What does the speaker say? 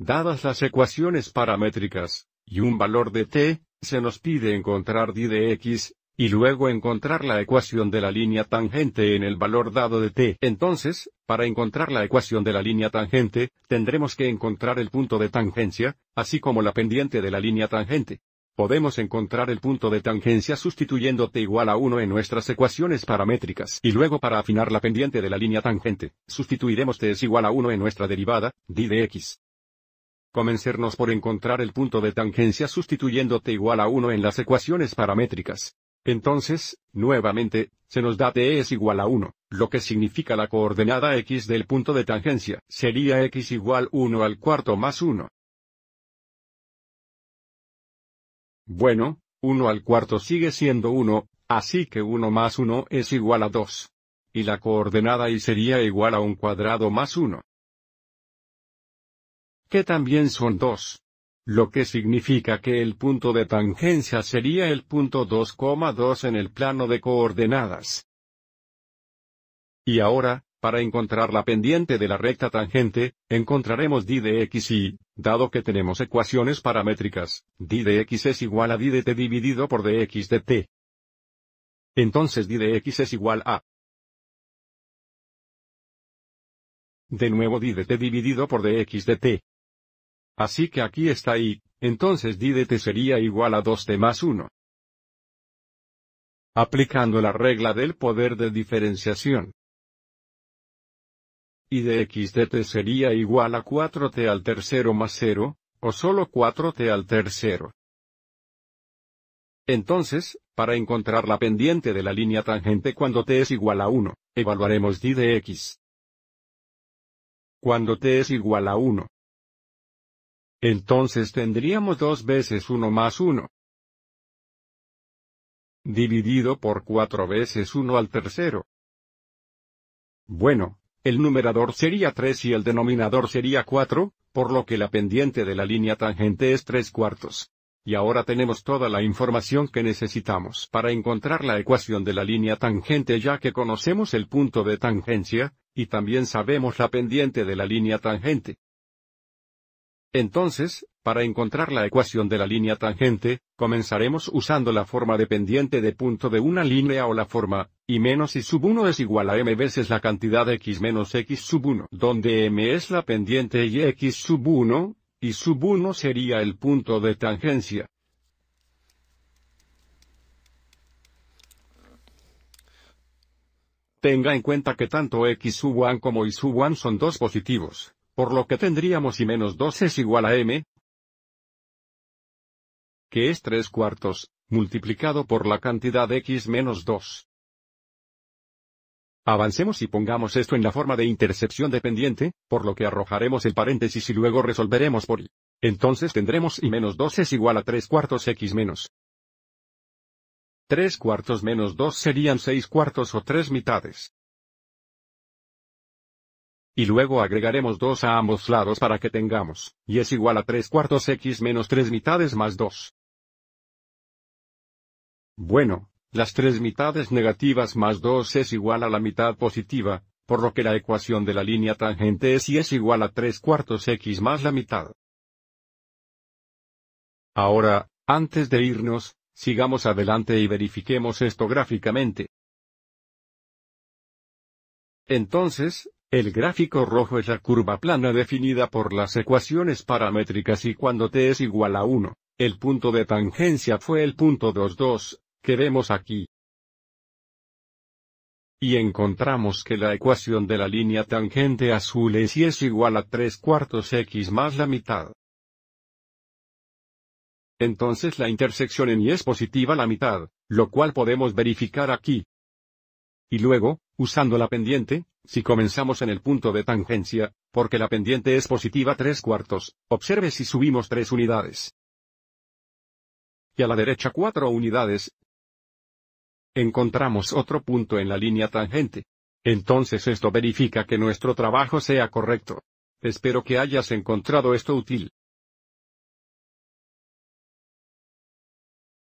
Dadas las ecuaciones paramétricas, y un valor de t, se nos pide encontrar d de x, y luego encontrar la ecuación de la línea tangente en el valor dado de t. Entonces, para encontrar la ecuación de la línea tangente, tendremos que encontrar el punto de tangencia, así como la pendiente de la línea tangente. Podemos encontrar el punto de tangencia sustituyendo t igual a 1 en nuestras ecuaciones paramétricas. Y luego para afinar la pendiente de la línea tangente, sustituiremos t es igual a 1 en nuestra derivada, d de x. Comencernos por encontrar el punto de tangencia sustituyendo t igual a 1 en las ecuaciones paramétricas. Entonces, nuevamente, se nos da t es igual a 1, lo que significa la coordenada x del punto de tangencia sería x igual 1 al cuarto más 1. Bueno, 1 al cuarto sigue siendo 1, así que 1 más 1 es igual a 2. Y la coordenada y sería igual a un cuadrado más 1 que también son dos. Lo que significa que el punto de tangencia sería el punto 2,2 en el plano de coordenadas. Y ahora, para encontrar la pendiente de la recta tangente, encontraremos d de x y, dado que tenemos ecuaciones paramétricas, d de x es igual a d de t dividido por dx de t. Entonces d de x es igual a de nuevo d de t dividido por dx de t. Así que aquí está y, entonces d de t sería igual a 2t más 1. Aplicando la regla del poder de diferenciación. Y de x de t sería igual a 4t al tercero más 0, o solo 4t al tercero. Entonces, para encontrar la pendiente de la línea tangente cuando t es igual a 1, evaluaremos d de x. Cuando t es igual a 1, entonces tendríamos dos veces 1 más 1. Dividido por 4 veces 1 al tercero. Bueno, el numerador sería 3 y el denominador sería 4, por lo que la pendiente de la línea tangente es tres cuartos. Y ahora tenemos toda la información que necesitamos para encontrar la ecuación de la línea tangente ya que conocemos el punto de tangencia, y también sabemos la pendiente de la línea tangente. Entonces, para encontrar la ecuación de la línea tangente, comenzaremos usando la forma dependiente de punto de una línea o la forma, y menos y sub 1 es igual a m veces la cantidad x menos x sub 1, donde m es la pendiente y x sub 1, y sub 1 sería el punto de tangencia. Tenga en cuenta que tanto x sub 1 como y sub 1 son dos positivos. Por lo que tendríamos y menos 2 es igual a m, que es 3 cuartos, multiplicado por la cantidad x menos 2. Avancemos y pongamos esto en la forma de intercepción dependiente, por lo que arrojaremos el paréntesis y luego resolveremos por y. Entonces tendremos y menos 2 es igual a 3 cuartos x menos. 3 cuartos menos 2 serían 6 cuartos o 3 mitades. Y luego agregaremos 2 a ambos lados para que tengamos, y es igual a 3 cuartos x menos 3 mitades más 2. Bueno, las 3 mitades negativas más 2 es igual a la mitad positiva, por lo que la ecuación de la línea tangente es y es igual a 3 cuartos x más la mitad. Ahora, antes de irnos, sigamos adelante y verifiquemos esto gráficamente. Entonces, el gráfico rojo es la curva plana definida por las ecuaciones paramétricas y cuando t es igual a 1, el punto de tangencia fue el punto 22, que vemos aquí. Y encontramos que la ecuación de la línea tangente azul es y es igual a 3 cuartos x más la mitad. Entonces la intersección en y es positiva la mitad, lo cual podemos verificar aquí. Y luego, usando la pendiente, si comenzamos en el punto de tangencia, porque la pendiente es positiva tres cuartos, observe si subimos tres unidades. Y a la derecha cuatro unidades. Encontramos otro punto en la línea tangente. Entonces esto verifica que nuestro trabajo sea correcto. Espero que hayas encontrado esto útil.